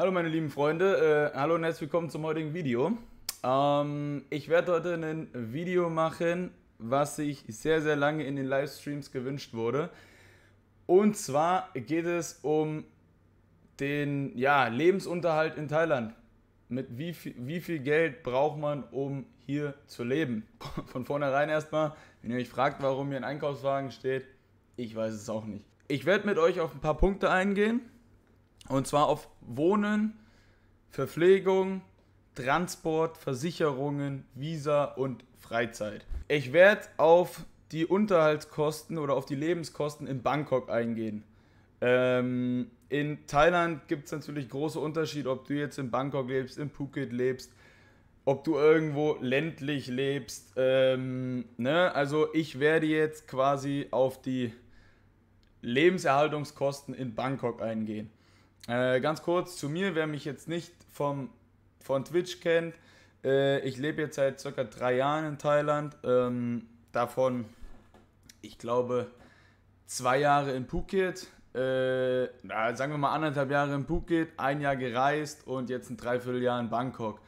Hallo meine lieben Freunde, äh, hallo und herzlich willkommen zum heutigen Video. Ähm, ich werde heute ein Video machen, was sich sehr, sehr lange in den Livestreams gewünscht wurde. Und zwar geht es um den ja, Lebensunterhalt in Thailand. Mit wie viel, wie viel Geld braucht man, um hier zu leben? Von vornherein erstmal, wenn ihr euch fragt, warum hier ein Einkaufswagen steht, ich weiß es auch nicht. Ich werde mit euch auf ein paar Punkte eingehen und zwar auf Wohnen, Verpflegung, Transport, Versicherungen, Visa und Freizeit. Ich werde auf die Unterhaltskosten oder auf die Lebenskosten in Bangkok eingehen. Ähm, in Thailand gibt es natürlich große Unterschiede, ob du jetzt in Bangkok lebst, in Phuket lebst, ob du irgendwo ländlich lebst. Ähm, ne? Also ich werde jetzt quasi auf die Lebenserhaltungskosten in Bangkok eingehen. Äh, ganz kurz zu mir, wer mich jetzt nicht vom, von Twitch kennt. Äh, ich lebe jetzt seit circa drei Jahren in Thailand. Ähm, davon, ich glaube, zwei Jahre in Phuket. Äh, na, sagen wir mal anderthalb Jahre in Phuket, ein Jahr gereist und jetzt ein Dreivierteljahr in Bangkok.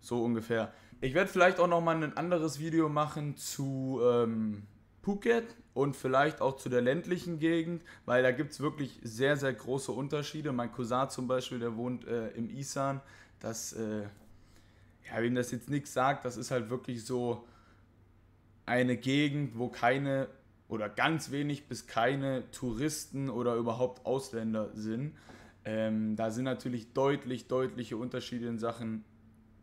So ungefähr. Ich werde vielleicht auch nochmal ein anderes Video machen zu ähm, Phuket und vielleicht auch zu der ländlichen Gegend, weil da gibt es wirklich sehr, sehr große Unterschiede. Mein Cousin zum Beispiel, der wohnt äh, im Isan, das, äh, ja, wenn das jetzt nichts sagt, das ist halt wirklich so eine Gegend, wo keine oder ganz wenig bis keine Touristen oder überhaupt Ausländer sind. Ähm, da sind natürlich deutlich, deutliche Unterschiede in Sachen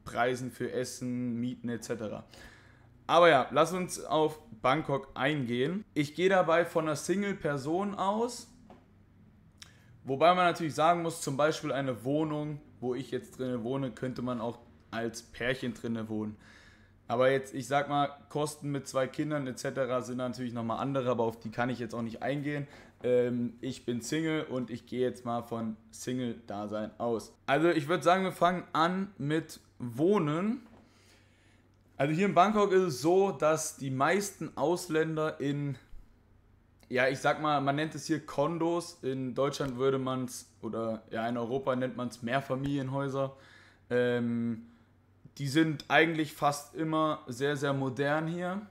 Preisen für Essen, Mieten etc. Aber ja, lass uns auf Bangkok eingehen. Ich gehe dabei von einer Single-Person aus. Wobei man natürlich sagen muss, zum Beispiel eine Wohnung, wo ich jetzt drinne wohne, könnte man auch als Pärchen drinne wohnen. Aber jetzt, ich sag mal, Kosten mit zwei Kindern etc. sind natürlich nochmal andere, aber auf die kann ich jetzt auch nicht eingehen. Ähm, ich bin Single und ich gehe jetzt mal von Single-Dasein aus. Also ich würde sagen, wir fangen an mit Wohnen. Also hier in Bangkok ist es so, dass die meisten Ausländer in, ja, ich sag mal, man nennt es hier Kondos. In Deutschland würde man es, oder ja, in Europa nennt man es Mehrfamilienhäuser. Ähm, die sind eigentlich fast immer sehr, sehr modern hier.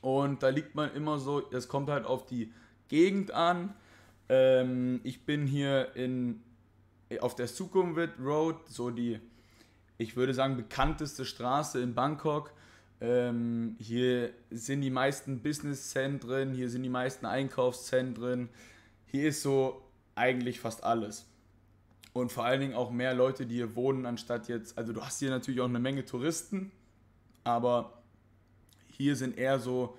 Und da liegt man immer so, es kommt halt auf die Gegend an. Ähm, ich bin hier in, auf der Sukhumvit Road, so die ich würde sagen, bekannteste Straße in Bangkok. Ähm, hier sind die meisten Businesszentren, hier sind die meisten Einkaufszentren. Hier ist so eigentlich fast alles. Und vor allen Dingen auch mehr Leute, die hier wohnen, anstatt jetzt. Also, du hast hier natürlich auch eine Menge Touristen, aber hier sind eher so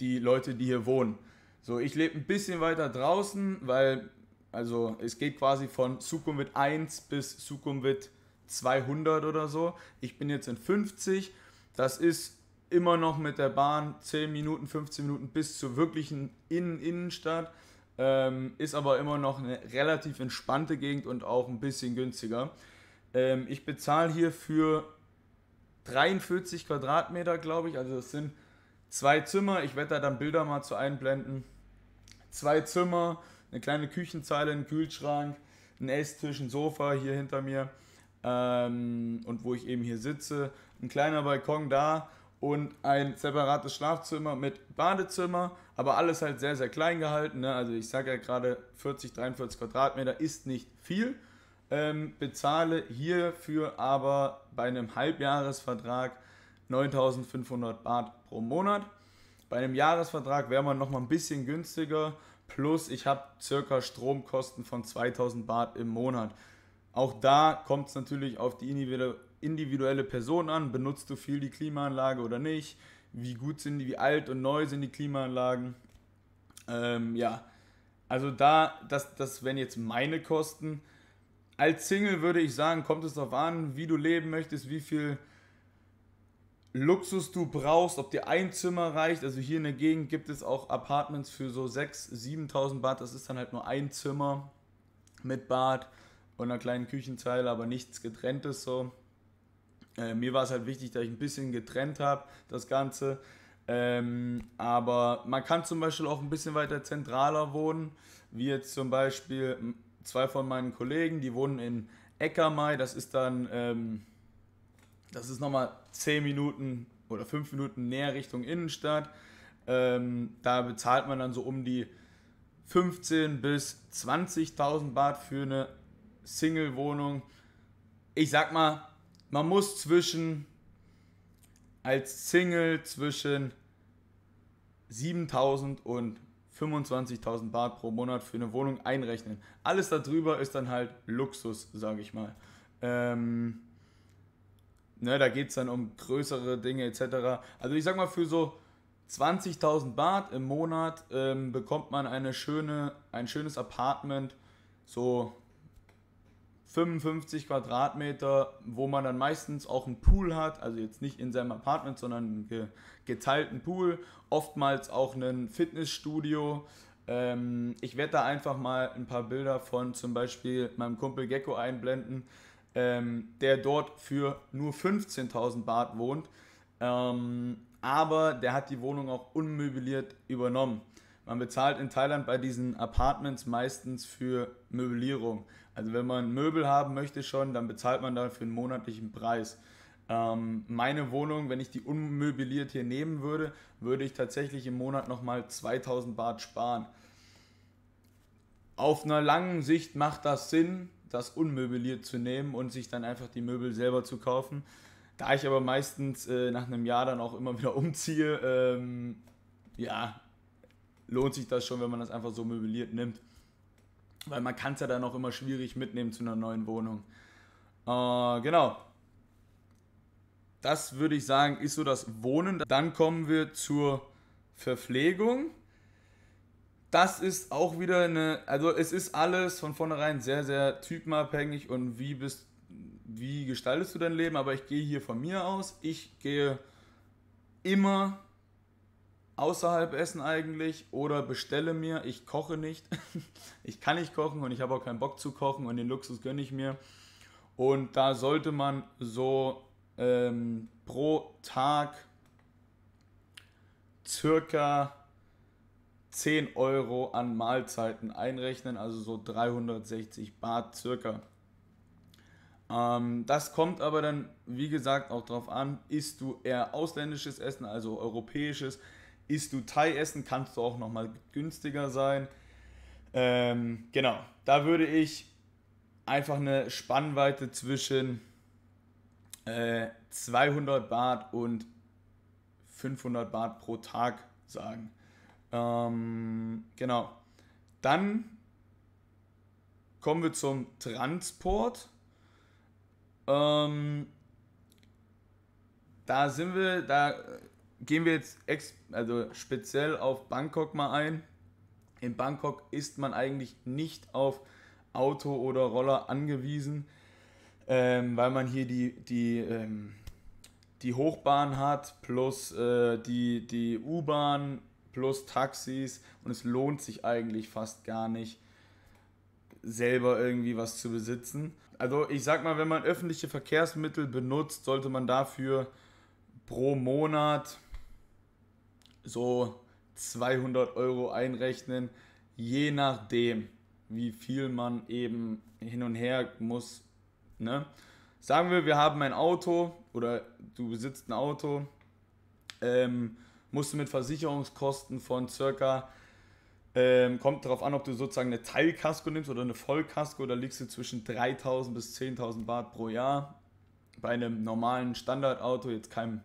die Leute, die hier wohnen. So, ich lebe ein bisschen weiter draußen, weil, also, es geht quasi von Sukhumvit 1 bis Sukhumvit 200 oder so. Ich bin jetzt in 50. Das ist immer noch mit der Bahn 10 Minuten, 15 Minuten bis zur wirklichen Innen Innenstadt. Ähm, ist aber immer noch eine relativ entspannte Gegend und auch ein bisschen günstiger. Ähm, ich bezahle hier für 43 Quadratmeter, glaube ich. Also das sind zwei Zimmer. Ich werde da dann Bilder mal zu einblenden. Zwei Zimmer, eine kleine Küchenzeile, einen Kühlschrank, ein Esstisch, ein Sofa hier hinter mir ähm, und wo ich eben hier sitze, ein kleiner Balkon da und ein separates Schlafzimmer mit Badezimmer, aber alles halt sehr, sehr klein gehalten. Ne? Also ich sage ja gerade 40, 43 Quadratmeter ist nicht viel. Ähm, bezahle hierfür aber bei einem Halbjahresvertrag 9500 Bart pro Monat. Bei einem Jahresvertrag wäre man nochmal ein bisschen günstiger. Plus ich habe circa Stromkosten von 2000 Bart im Monat. Auch da kommt es natürlich auf die individuelle Person an. Benutzt du viel die Klimaanlage oder nicht? Wie gut sind die, wie alt und neu sind die Klimaanlagen? Ähm, ja, also da, das, das wären jetzt meine Kosten. Als Single würde ich sagen, kommt es darauf an, wie du leben möchtest, wie viel Luxus du brauchst, ob dir ein Zimmer reicht. Also hier in der Gegend gibt es auch Apartments für so 6.000, 7.000 Bad. Das ist dann halt nur ein Zimmer mit Bad und einer kleinen Küchenzeile, aber nichts getrenntes so. Äh, mir war es halt wichtig, dass ich ein bisschen getrennt habe, das Ganze. Ähm, aber man kann zum Beispiel auch ein bisschen weiter zentraler wohnen, wie jetzt zum Beispiel zwei von meinen Kollegen, die wohnen in Eckermai, das ist dann, ähm, das ist nochmal 10 Minuten oder 5 Minuten näher Richtung Innenstadt. Ähm, da bezahlt man dann so um die 15.000 bis 20.000 Bart für eine Single-Wohnung. Ich sag mal, man muss zwischen, als Single zwischen 7000 und 25.000 Baht pro Monat für eine Wohnung einrechnen. Alles darüber ist dann halt Luxus, sage ich mal. Ähm, ne, da geht es dann um größere Dinge etc. Also ich sag mal, für so 20.000 Baht im Monat ähm, bekommt man eine schöne, ein schönes Apartment, so 55 Quadratmeter, wo man dann meistens auch einen Pool hat, also jetzt nicht in seinem Apartment, sondern einen geteilten Pool, oftmals auch ein Fitnessstudio. Ähm, ich werde da einfach mal ein paar Bilder von zum Beispiel meinem Kumpel Gecko einblenden, ähm, der dort für nur 15.000 Baht wohnt, ähm, aber der hat die Wohnung auch unmöbliert übernommen. Man bezahlt in Thailand bei diesen Apartments meistens für Möblierung. Also wenn man Möbel haben möchte schon, dann bezahlt man dafür einen monatlichen Preis. Ähm, meine Wohnung, wenn ich die unmöbliert hier nehmen würde, würde ich tatsächlich im Monat nochmal 2000 Baht sparen. Auf einer langen Sicht macht das Sinn, das unmöbliert zu nehmen und sich dann einfach die Möbel selber zu kaufen. Da ich aber meistens äh, nach einem Jahr dann auch immer wieder umziehe, ähm, ja, lohnt sich das schon, wenn man das einfach so möbliert nimmt. Weil man kann es ja dann auch immer schwierig mitnehmen zu einer neuen Wohnung. Äh, genau. Das würde ich sagen, ist so das Wohnen. Dann kommen wir zur Verpflegung. Das ist auch wieder eine, also es ist alles von vornherein sehr, sehr typenabhängig und wie bist, wie gestaltest du dein Leben, aber ich gehe hier von mir aus. Ich gehe immer außerhalb essen eigentlich oder bestelle mir, ich koche nicht. ich kann nicht kochen und ich habe auch keinen Bock zu kochen und den Luxus gönne ich mir. Und da sollte man so ähm, pro Tag circa 10 Euro an Mahlzeiten einrechnen, also so 360 Baht circa. Ähm, das kommt aber dann, wie gesagt, auch darauf an, isst du eher ausländisches Essen, also europäisches, isst du Thai essen, kannst du auch nochmal günstiger sein. Ähm, genau, da würde ich einfach eine Spannweite zwischen äh, 200 Baht und 500 Baht pro Tag sagen. Ähm, genau. Dann kommen wir zum Transport. Ähm, da sind wir, da gehen wir jetzt also speziell auf Bangkok mal ein. In Bangkok ist man eigentlich nicht auf Auto oder Roller angewiesen, ähm, weil man hier die, die, ähm, die Hochbahn hat, plus äh, die, die U-Bahn, plus Taxis und es lohnt sich eigentlich fast gar nicht, selber irgendwie was zu besitzen. Also ich sag mal, wenn man öffentliche Verkehrsmittel benutzt, sollte man dafür pro Monat so 200 Euro einrechnen, je nachdem, wie viel man eben hin und her muss. Ne? Sagen wir, wir haben ein Auto oder du besitzt ein Auto, ähm, musst du mit Versicherungskosten von circa, ähm, kommt darauf an, ob du sozusagen eine Teilkasko nimmst oder eine Vollkasko, da liegst du zwischen 3000 bis 10.000 Bart pro Jahr. Bei einem normalen Standardauto, jetzt keinem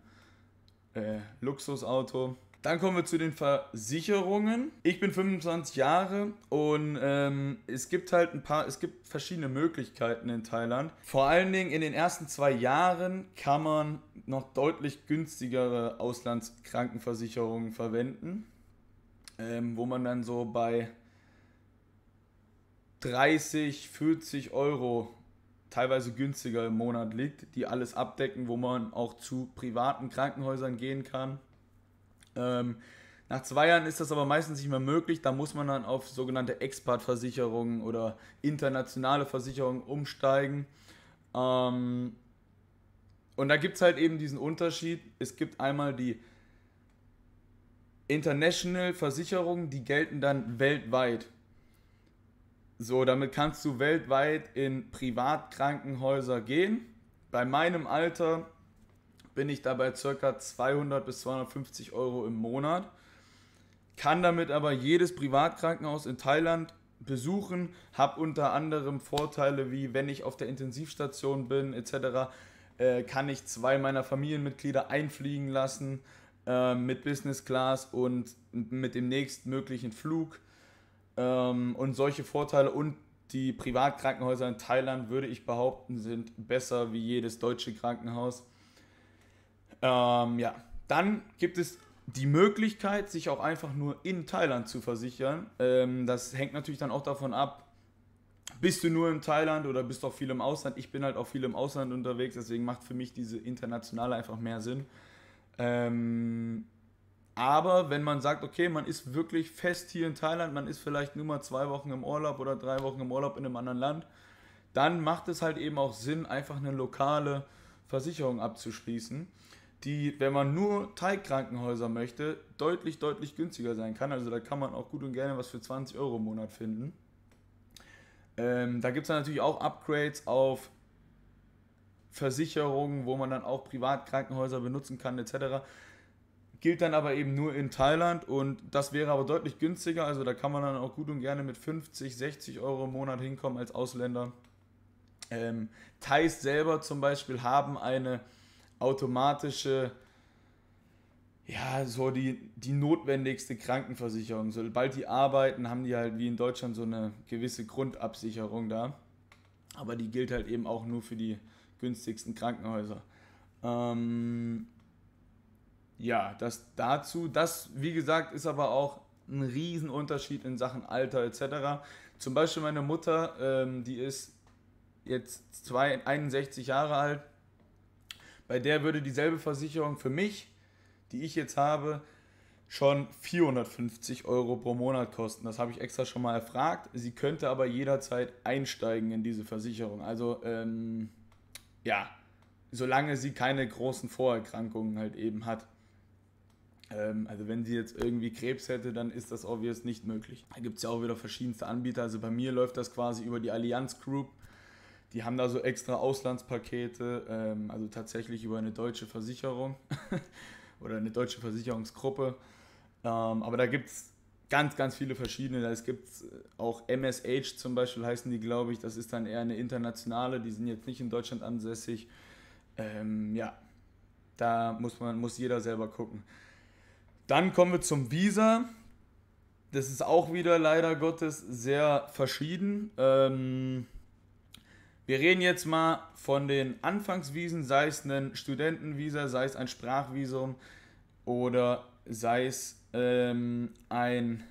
äh, Luxusauto, dann kommen wir zu den Versicherungen. Ich bin 25 Jahre und ähm, es gibt halt ein paar, es gibt verschiedene Möglichkeiten in Thailand. Vor allen Dingen in den ersten zwei Jahren kann man noch deutlich günstigere Auslandskrankenversicherungen verwenden, ähm, wo man dann so bei 30, 40 Euro teilweise günstiger im Monat liegt, die alles abdecken, wo man auch zu privaten Krankenhäusern gehen kann ähm, nach zwei Jahren ist das aber meistens nicht mehr möglich. Da muss man dann auf sogenannte Expat-Versicherungen oder internationale Versicherungen umsteigen. Ähm, und da gibt es halt eben diesen Unterschied. Es gibt einmal die International Versicherungen, die gelten dann weltweit. So, damit kannst du weltweit in Privatkrankenhäuser gehen. Bei meinem Alter bin ich dabei ca. 200 bis 250 Euro im Monat, kann damit aber jedes Privatkrankenhaus in Thailand besuchen, habe unter anderem Vorteile wie, wenn ich auf der Intensivstation bin etc., äh, kann ich zwei meiner Familienmitglieder einfliegen lassen äh, mit Business Class und mit dem nächstmöglichen Flug ähm, und solche Vorteile und die Privatkrankenhäuser in Thailand, würde ich behaupten, sind besser wie jedes deutsche Krankenhaus. Ähm, ja, dann gibt es die Möglichkeit, sich auch einfach nur in Thailand zu versichern. Ähm, das hängt natürlich dann auch davon ab, bist du nur in Thailand oder bist du auch viel im Ausland. Ich bin halt auch viel im Ausland unterwegs, deswegen macht für mich diese internationale einfach mehr Sinn. Ähm, aber wenn man sagt, okay, man ist wirklich fest hier in Thailand, man ist vielleicht nur mal zwei Wochen im Urlaub oder drei Wochen im Urlaub in einem anderen Land, dann macht es halt eben auch Sinn, einfach eine lokale Versicherung abzuschließen die, wenn man nur Teilkrankenhäuser möchte, deutlich, deutlich günstiger sein kann. Also da kann man auch gut und gerne was für 20 Euro im Monat finden. Ähm, da gibt es dann natürlich auch Upgrades auf Versicherungen, wo man dann auch Privatkrankenhäuser benutzen kann, etc. Gilt dann aber eben nur in Thailand und das wäre aber deutlich günstiger. Also da kann man dann auch gut und gerne mit 50, 60 Euro im Monat hinkommen als Ausländer. Ähm, Thais selber zum Beispiel haben eine automatische, ja, so die, die notwendigste Krankenversicherung. Sobald die arbeiten, haben die halt wie in Deutschland so eine gewisse Grundabsicherung da. Aber die gilt halt eben auch nur für die günstigsten Krankenhäuser. Ähm, ja, das dazu. Das, wie gesagt, ist aber auch ein Riesenunterschied in Sachen Alter etc. Zum Beispiel meine Mutter, ähm, die ist jetzt zwei, 61 Jahre alt bei der würde dieselbe Versicherung für mich, die ich jetzt habe, schon 450 Euro pro Monat kosten. Das habe ich extra schon mal erfragt. Sie könnte aber jederzeit einsteigen in diese Versicherung. Also ähm, ja, solange sie keine großen Vorerkrankungen halt eben hat. Ähm, also wenn sie jetzt irgendwie Krebs hätte, dann ist das obvious nicht möglich. Da gibt es ja auch wieder verschiedenste Anbieter. Also bei mir läuft das quasi über die Allianz Group. Die haben da so extra Auslandspakete, ähm, also tatsächlich über eine deutsche Versicherung oder eine deutsche Versicherungsgruppe. Ähm, aber da gibt es ganz, ganz viele verschiedene. Es gibt äh, auch MSH zum Beispiel, heißen die, glaube ich. Das ist dann eher eine internationale. Die sind jetzt nicht in Deutschland ansässig. Ähm, ja, da muss man, muss jeder selber gucken. Dann kommen wir zum Visa. Das ist auch wieder leider Gottes sehr verschieden. Ähm, wir reden jetzt mal von den Anfangswiesen, sei es ein Studentenvisa, sei es ein Sprachvisum oder sei es ähm, ein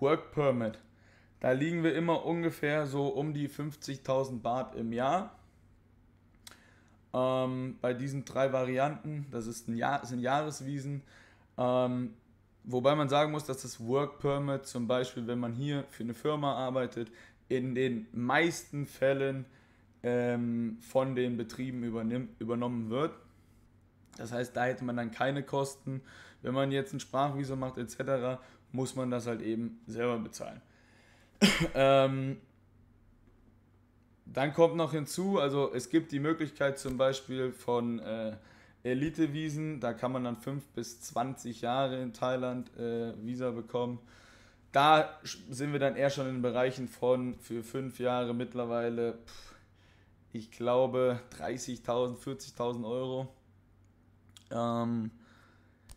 Work Permit. Da liegen wir immer ungefähr so um die 50.000 Baht im Jahr. Ähm, bei diesen drei Varianten, das ist ein Jahr, sind Jahreswiesen. Ähm, wobei man sagen muss, dass das Work Permit zum Beispiel, wenn man hier für eine Firma arbeitet, in den meisten Fällen ähm, von den Betrieben übernommen wird. Das heißt, da hätte man dann keine Kosten. Wenn man jetzt ein Sprachvisum macht etc., muss man das halt eben selber bezahlen. ähm, dann kommt noch hinzu, also es gibt die Möglichkeit zum Beispiel von äh, Elitewiesen, da kann man dann 5 bis 20 Jahre in Thailand äh, Visa bekommen. Da sind wir dann eher schon in Bereichen von für 5 Jahre mittlerweile. Pff, ich glaube, 30.000, 40.000 Euro. Ähm,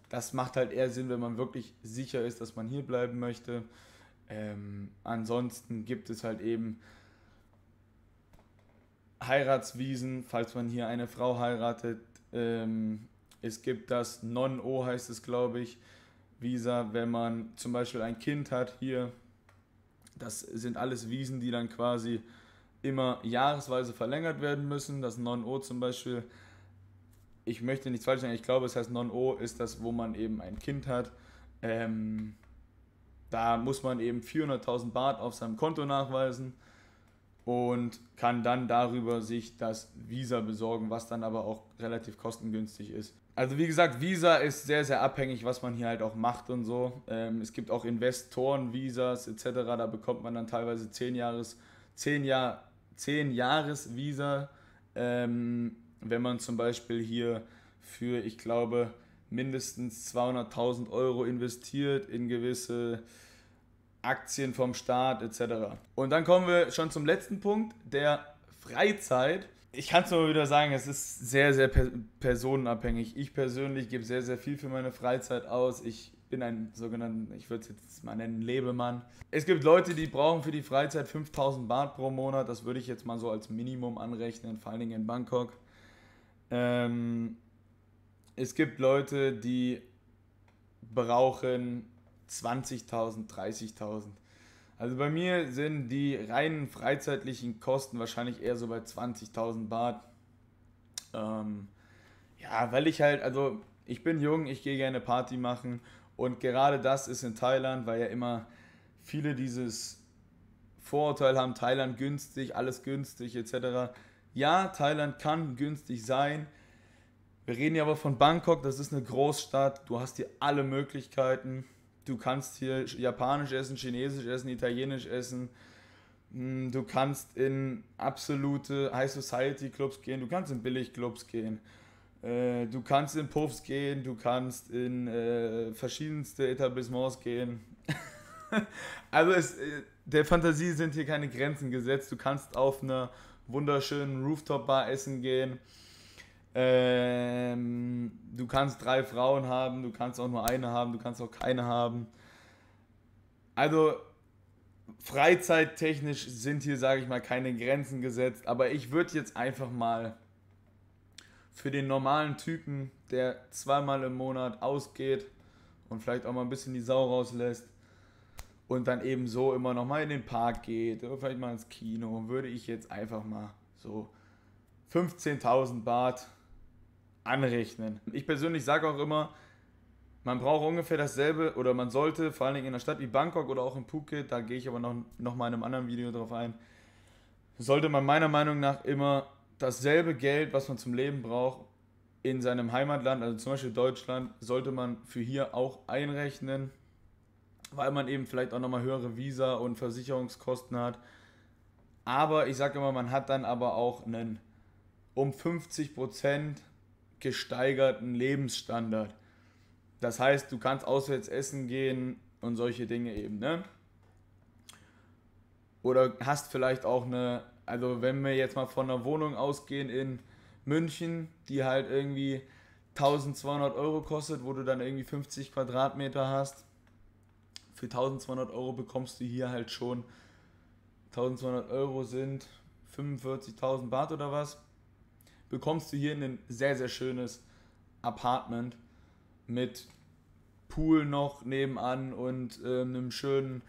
das macht halt eher Sinn, wenn man wirklich sicher ist, dass man hier bleiben möchte. Ähm, ansonsten gibt es halt eben Heiratswiesen, falls man hier eine Frau heiratet. Ähm, es gibt das Non-O, heißt es glaube ich, Visa, wenn man zum Beispiel ein Kind hat hier. Das sind alles Wiesen, die dann quasi immer jahresweise verlängert werden müssen. Das Non-O zum Beispiel, ich möchte nichts falsch sagen, ich glaube, es heißt Non-O ist das, wo man eben ein Kind hat. Ähm, da muss man eben 400.000 Baht auf seinem Konto nachweisen und kann dann darüber sich das Visa besorgen, was dann aber auch relativ kostengünstig ist. Also wie gesagt, Visa ist sehr, sehr abhängig, was man hier halt auch macht und so. Ähm, es gibt auch Investoren-Visas etc. Da bekommt man dann teilweise 10 Jahres, 10 Jahre 10-Jahres-Visa, ähm, wenn man zum Beispiel hier für, ich glaube, mindestens 200.000 Euro investiert in gewisse Aktien vom Staat etc. Und dann kommen wir schon zum letzten Punkt, der Freizeit. Ich kann es nur wieder sagen, es ist sehr, sehr per personenabhängig. Ich persönlich gebe sehr, sehr viel für meine Freizeit aus. Ich bin ein sogenannter, ich würde es jetzt mal nennen, Lebemann. Es gibt Leute, die brauchen für die Freizeit 5000 Baht pro Monat. Das würde ich jetzt mal so als Minimum anrechnen, vor allen Dingen in Bangkok. Ähm, es gibt Leute, die brauchen 20.000, 30.000. Also bei mir sind die reinen freizeitlichen Kosten wahrscheinlich eher so bei 20.000 Baht. Ähm, ja, weil ich halt, also ich bin jung, ich gehe gerne Party machen und gerade das ist in Thailand, weil ja immer viele dieses Vorurteil haben, Thailand günstig, alles günstig etc. Ja, Thailand kann günstig sein. Wir reden ja aber von Bangkok, das ist eine Großstadt, du hast hier alle Möglichkeiten. Du kannst hier japanisch essen, chinesisch essen, italienisch essen. Hm, du kannst in absolute High Society Clubs gehen, du kannst in Billigclubs gehen. Äh, du kannst in Puffs gehen, du kannst in äh, verschiedenste Etablissements gehen. also es, äh, der Fantasie sind hier keine Grenzen gesetzt. Du kannst auf einer wunderschönen Rooftop-Bar essen gehen. Ähm, du kannst drei Frauen haben, du kannst auch nur eine haben, du kannst auch keine haben. Also freizeittechnisch sind hier, sage ich mal, keine Grenzen gesetzt. Aber ich würde jetzt einfach mal für den normalen Typen, der zweimal im Monat ausgeht und vielleicht auch mal ein bisschen die Sau rauslässt und dann eben so immer nochmal in den Park geht oder vielleicht mal ins Kino, würde ich jetzt einfach mal so 15.000 Baht anrechnen. Ich persönlich sage auch immer, man braucht ungefähr dasselbe oder man sollte, vor allen Dingen in einer Stadt wie Bangkok oder auch in Phuket, da gehe ich aber noch, noch mal in einem anderen Video drauf ein, sollte man meiner Meinung nach immer dasselbe Geld, was man zum Leben braucht, in seinem Heimatland, also zum Beispiel Deutschland, sollte man für hier auch einrechnen, weil man eben vielleicht auch nochmal höhere Visa- und Versicherungskosten hat. Aber ich sage immer, man hat dann aber auch einen um 50% gesteigerten Lebensstandard. Das heißt, du kannst auswärts essen gehen und solche Dinge eben, ne? Oder hast vielleicht auch eine also wenn wir jetzt mal von einer Wohnung ausgehen in München, die halt irgendwie 1200 Euro kostet, wo du dann irgendwie 50 Quadratmeter hast, für 1200 Euro bekommst du hier halt schon 1200 Euro sind 45.000 Baht oder was, bekommst du hier ein sehr, sehr schönes Apartment mit Pool noch nebenan und äh, einem schönen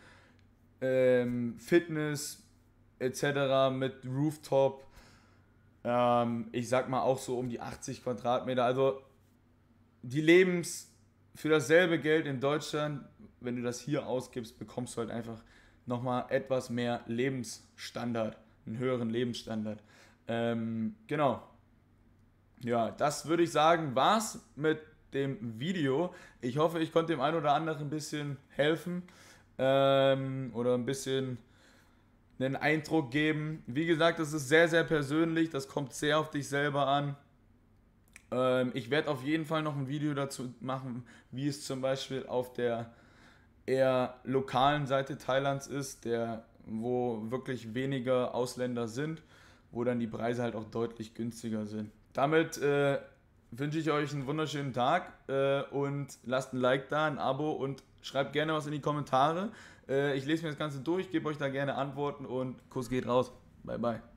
ähm, Fitness, etc. mit Rooftop. Ähm, ich sag mal auch so um die 80 Quadratmeter. Also die Lebens für dasselbe Geld in Deutschland, wenn du das hier ausgibst, bekommst du halt einfach nochmal etwas mehr Lebensstandard, einen höheren Lebensstandard. Ähm, genau. Ja, das würde ich sagen, war's mit dem Video. Ich hoffe, ich konnte dem einen oder anderen ein bisschen helfen ähm, oder ein bisschen einen Eindruck geben. Wie gesagt, das ist sehr, sehr persönlich, das kommt sehr auf dich selber an. Ähm, ich werde auf jeden Fall noch ein Video dazu machen, wie es zum Beispiel auf der eher lokalen Seite Thailands ist, der, wo wirklich weniger Ausländer sind, wo dann die Preise halt auch deutlich günstiger sind. Damit äh, wünsche ich euch einen wunderschönen Tag äh, und lasst ein Like da, ein Abo und schreibt gerne was in die Kommentare. Äh, ich lese mir das Ganze durch, gebe euch da gerne Antworten und Kuss geht raus. Bye, bye.